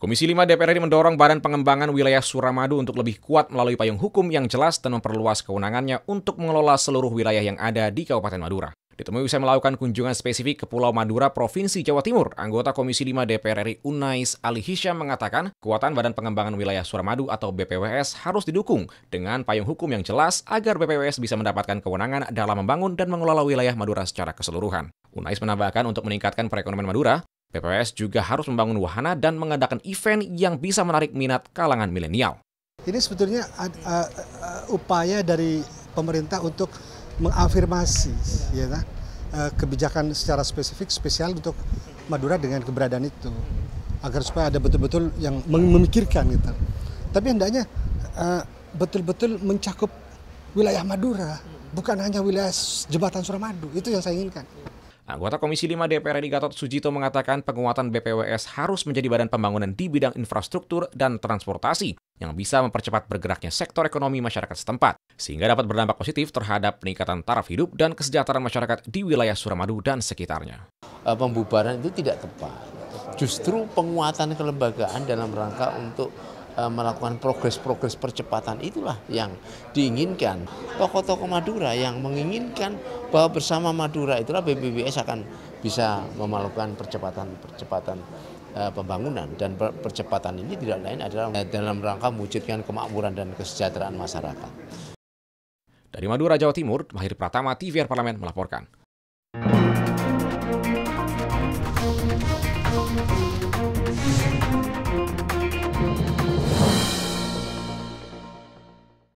Komisi 5 DPR RI mendorong Badan Pengembangan Wilayah Suramadu untuk lebih kuat melalui payung hukum yang jelas dan memperluas kewenangannya untuk mengelola seluruh wilayah yang ada di Kabupaten Madura. Ditemui usai melakukan kunjungan spesifik ke Pulau Madura, Provinsi Jawa Timur, anggota Komisi 5 DPR RI Unais Ali Hisham mengatakan kekuatan Badan Pengembangan Wilayah Suramadu atau BPWS harus didukung dengan payung hukum yang jelas agar BPWS bisa mendapatkan kewenangan dalam membangun dan mengelola wilayah Madura secara keseluruhan. Unais menambahkan untuk meningkatkan perekonomian Madura, BPWS juga harus membangun wahana dan mengadakan event yang bisa menarik minat kalangan milenial. Ini sebetulnya uh, uh, uh upaya dari pemerintah untuk mengafirmasi ya, nah, eh, kebijakan secara spesifik spesial untuk Madura dengan keberadaan itu agar supaya ada betul-betul yang memikirkan gitu. Tapi hendaknya eh, betul-betul uh, betul -betul mencakup wilayah Madura, bukan hanya wilayah jembatan Suramadu. Itu yang saya inginkan. Anggota Komisi 5 DPR RI Gatot Sujito mengatakan penguatan BPWS harus menjadi badan pembangunan di bidang infrastruktur dan transportasi yang bisa mempercepat bergeraknya sektor ekonomi masyarakat setempat, sehingga dapat berdampak positif terhadap peningkatan taraf hidup dan kesejahteraan masyarakat di wilayah Suramadu dan sekitarnya. Eh, pembubaran itu tidak tepat. Justru penguatan kelembagaan dalam rangka untuk Eh, melakukan progres-progres percepatan itulah yang diinginkan tokoh-tokoh Madura yang menginginkan bahwa bersama Madura itulah BPBS akan bisa melakukan percepatan-percepatan eh, pembangunan dan percepatan ini tidak lain adalah dalam rangka mewujudkan kemakmuran dan kesejahteraan masyarakat. Dari Madura, Jawa Timur, Mahir Pratama, TVR Parlemen melaporkan.